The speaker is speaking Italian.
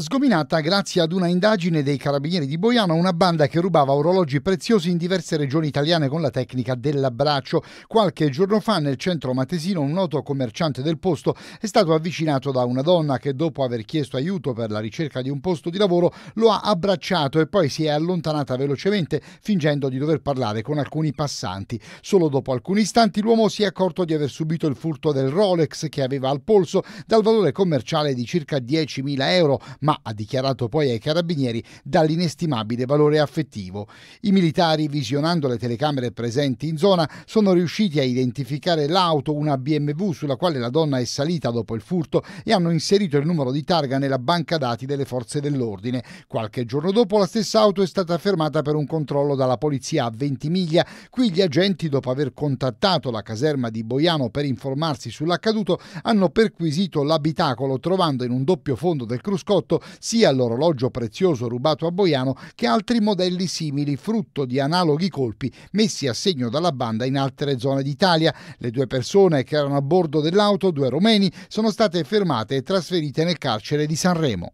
sgominata grazie ad una indagine dei carabinieri di Boiano, una banda che rubava orologi preziosi in diverse regioni italiane con la tecnica dell'abbraccio. Qualche giorno fa nel centro matesino un noto commerciante del posto è stato avvicinato da una donna che dopo aver chiesto aiuto per la ricerca di un posto di lavoro lo ha abbracciato e poi si è allontanata velocemente fingendo di dover parlare con alcuni passanti. Solo dopo alcuni istanti l'uomo si è accorto di aver subito il furto del Rolex che aveva al polso dal valore commerciale di circa 10.000 euro ma ha dichiarato poi ai carabinieri dall'inestimabile valore affettivo. I militari, visionando le telecamere presenti in zona, sono riusciti a identificare l'auto, una BMW sulla quale la donna è salita dopo il furto e hanno inserito il numero di targa nella banca dati delle forze dell'ordine. Qualche giorno dopo la stessa auto è stata fermata per un controllo dalla polizia a Ventimiglia. Qui gli agenti, dopo aver contattato la caserma di Boiano per informarsi sull'accaduto, hanno perquisito l'abitacolo trovando in un doppio fondo del cruscotto ritrovato sia l'orologio prezioso rubato a Boiano che altri modelli simili, frutto di analoghi colpi messi a segno dalla banda in altre zone d'Italia. Le due persone che erano a bordo dell'auto, due romeni, sono state fermate e trasferite nel carcere di Sanremo.